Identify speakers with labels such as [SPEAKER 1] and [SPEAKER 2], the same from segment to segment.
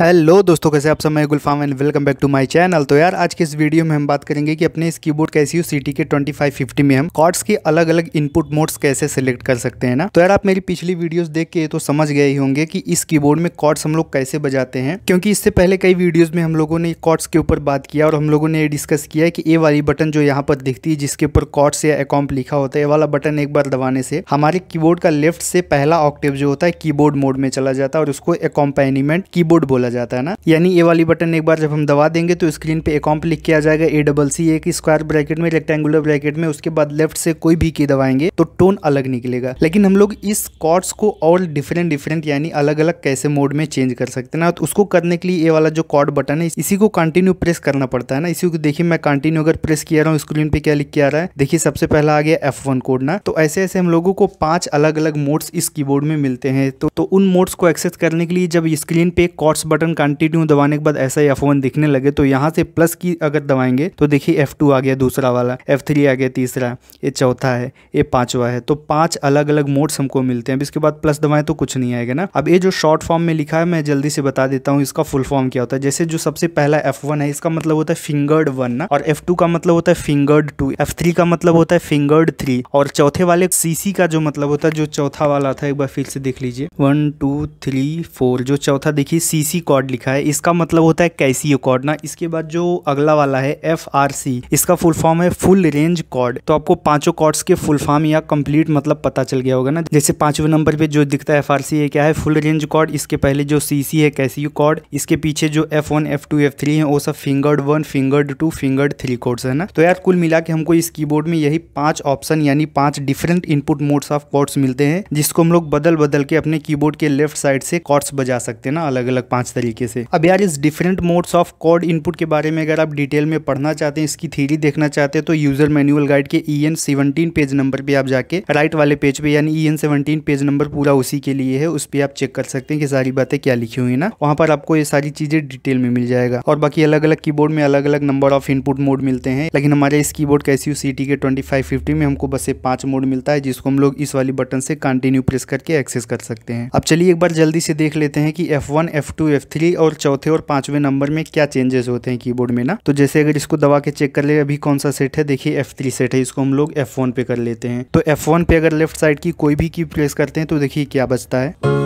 [SPEAKER 1] hello दोस्तों कैसे आप सब मैं Gulfam and welcome back to my channel तो यार आज के इस वीडियो में हम बात करेंगे कि अपने इस कीबोर्ड का एसयू सी टी के 2550 में हम कॉर्ड्स के अलग अलग इनपुट मोड्स कैसे सेलेक्ट कर सकते हैं ना तो यार आप मेरी पिछली वीडियोस देख के तो समझ गए ही होंगे कि इस कीबोर्ड में कॉर्ड्स हम लोग कैसे बजाते हैं क्योंकि इससे पहले कई वीडियोज में हम लोगों ने कॉर्ड्स के ऊपर बात किया और हम लोगों ने ये डिस्कस किया कि ए वाली बटन जो यहाँ पर दिखती है जिसके ऊपर कॉर्ड्स या अकाउंट लिखा होता है ये वाला बटन एक बार दबाने से हमारे कीबोर्ड का लेफ्ट से पहला ऑक्टिव जो होता है कीबोर्ड मोड में चला जाता है और उसको अकॉम्पेनिमेंट कीबोर्ड बोला बोला जाता है ना यानी ये वाली बटन एक बार जब हम दबा देंगे तो स्क्रीन पे एकॉम्प लिख किया जाएगा ए डबल सी एक स्क्वायर ब्रैकेट में रेक्टेंगुलर ब्रैकेट में उसके बाद लेफ्ट से कोई भी की दबाएंगे तो टोन अलग निकलेगा लेकिन हम लोग इस कॉर्ड्स को और डिफरेंट डिफरेंट यानी अलग अलग कैसे मोड में चेंज कर सकते हैं ना तो उसको करने के लिए ये वाला जो कॉर्ड बटन है इसी को कंटिन्यू प्रेस करना पड़ता है ना इसी को देखिए मैं कंटिन्यू अगर प्रेस किया रहा हूँ स्क्रीन पे क्या लिख के आ रहा है देखिए सबसे पहला आ गया एफ वन कोड ना तो ऐसे ऐसे हम लोगों को पांच अलग अलग मोड्स इस कीबोर्ड में मिलते हैं तो, तो उन मोड्स को एक्सेस करने के लिए जब स्क्रीन पे कॉर्ड्स बटन कंटिन्यू दबाने के बाद ऐसा ही F1 दिखने लगे तो यहाँ से प्लस की अगर दबाएंगे तो देखिए F2 आ गया दूसरा वाला F3 आ गया तीसरा ये चौथा है ये पांचवा है तो पांच अलग अलग मोड्स हमको मिलते हैं अब इसके बाद प्लस दबाएं तो कुछ नहीं आएगा ना अब ये जो शॉर्ट फॉर्म में लिखा है मैं जल्दी से बता देता हूँ इसका फुल फॉर्म क्या होता है जैसे जो सबसे पहला एफ वन है इसका मतलब होता है फिंगर्ड वन ना और एफ टू का मतलब होता है फिंगर्ड टू एफ थ्री का मतलब होता है फिंगर्ड थ्री और चौथे वाले सीसी का जो मतलब होता है जो चौथा वाला था एक बार फिर से देख लीजिए वन टू थ्री फोर जो चौथा देखिए सीसी कॉर्ड लिखा है इसका मतलब होता है कैसी कॉर्ड ना इसके बाद जो अगला वाला है एफ आर सी इसका फुल फॉर्म है फुल रेंज कॉर्ड तो आपको पांचों कॉर्ड्स के फुल फॉर्म या कंप्लीट मतलब पता चल गया होगा ना जैसे पांचवें नंबर पे जो दिखता है एफ आर सी है क्या है फुल रेंज कॉर्ड इसके पहले जो सी सी है कैसी कॉर्ड इसके पीछे जो F one F two F three है वो सब fingered one fingered two fingered three chord है ना तो यार कुल मिला के हमको इस कीबोर्ड में यही पांच ऑप्शन यानी पांच different input modes of chords मिलते हैं जिसको हम लोग बदल बदल के अपने कीबोर्ड के लेफ्ट साइड से कॉर्ड्स बजा सकते हैं ना अलग अलग पांच तरीके से अब यार इस different modes of code input के बारे में अगर आप डिटेल में पढ़ना चाहते हैं इसकी थीरी देखना चाहते हैं तो यूजर मैनुअल गाइड के E N seventeen page number पे आप जाके राइट वाले पेज पे यानी E N seventeen page number पूरा उसी के लिए है उस पर आप चेक कर सकते हैं कि सारी बातें क्या लिखी हुई है ना वहाँ पर आपको ये सारी चीजें डिटेल में मिल जाएगा और बाकी अलग अलग कीबोर्ड में अलग अलग नंबर ऑफ इनपुट मोड मिलते हैं लेकिन हमारे इस keyboard Casio C T K twenty five fifty में हमको बस ये पांच मोड मिलता है जिसको हम लोग इस वाली बटन से कंटिन्यू प्रेस करके एक्सेस कर सकते हैं अब चलिए एक बार जल्दी से देख लेते हैं कि F one F two F three और चौथे और पांचवें नंबर में क्या चेंजेस होते हैं कीबोर्ड में ना तो जैसे अगर इसको दबा के चेक कर ले अभी कौन सा सेट है देखिए एफ थ्री सेट है इसको हम लोग एफ वन पे कर लेते हैं तो एफ वन पे अगर लेफ्ट साइड की कोई भी की प्रेस करते हैं तो देखिए क्या बचता है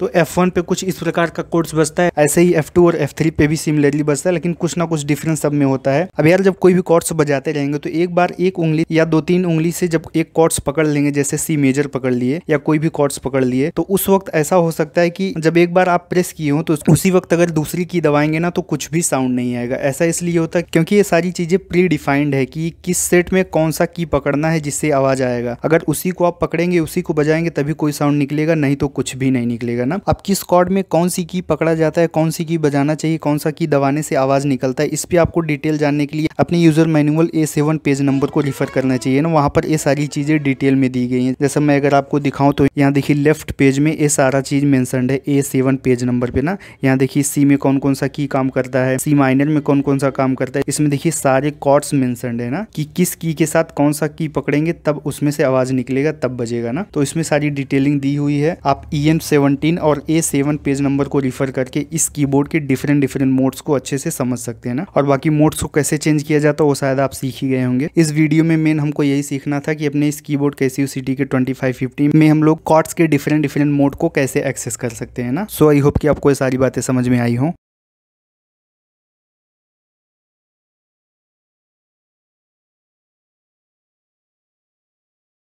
[SPEAKER 1] तो F1 पे कुछ इस प्रकार का कोर्स बचता है ऐसे ही F2 और F3 पे भी सिमिलरली बचता है लेकिन कुछ ना कुछ डिफरेंस सब में होता है अब यार जब कोई भी कॉर्ड्स बजाते रहेंगे तो एक बार एक उंगली या दो तीन उंगली से जब एक कॉर्ड्स पकड़ लेंगे जैसे सी मेजर पकड़ लिए या कोई भी कॉर्ड्स पकड़ लिए तो उस वक्त ऐसा हो सकता है कि जब एक बार आप प्रेस किए हो तो उसी वक्त अगर दूसरी की दबाएंगे ना तो कुछ भी साउंड नहीं आएगा ऐसा इसलिए होता है क्योंकि ये सारी चीजें प्री डिफाइंड है कि किस सेट में कौन सा की पकड़ना है जिससे आवाज आएगा अगर उसी को आप पकड़ेंगे उसी को बजाएंगे तभी कोई साउंड निकलेगा नहीं तो कुछ भी नहीं निकलेगा है ना अब किस कॉर्ड में कौन सी की पकड़ा जाता है कौन सी की बजाना चाहिए कौन सा की दबाने से आवाज निकलता है इस पर आपको डिटेल जानने के लिए अपने user manual A seven page number को रिफर करना चाहिए ना वहाँ पर ये सारी चीजें डिटेल में दी गई है जैसे मैं अगर आपको दिखाऊँ तो यहाँ देखिए लेफ्ट पेज में ये सारा चीज मैं ए सेवन पेज नंबर पे ना यहाँ देखिए सी में कौन कौन सा की काम करता है सी माइनर में कौन कौन सा काम करता है इसमें देखिए सारे कॉर्ड्स मैंसनड है ना कि किस की के साथ कौन सा की पकड़ेंगे तब उसमें से आवाज निकलेगा तब बजेगा ना तो इसमें सारी डिटेलिंग दी हुई है आप ई एम सेवनटीन और ए सेवन पेज नंबर को रिफर करके इस कीबोर्ड के डिफरेंट डिफरेंट मोड्स को अच्छे से समझ सकते हैं ना और बाकी मोड्स को कैसे चेंज किया जाता है वो शायद आप सीख ही गए होंगे इस वीडियो में मेन हमको यही सीखना था कि अपने इस कीबोर्ड के सी के ट्वेंटी फाइव फिफ्टी में हम लोग कॉर्ड्स के डिफरेंट डिफरेंट मोड को कैसे एक्सेस कर सकते हैं ना सो आई होप कि आपको ये सारी बातें समझ में आई हो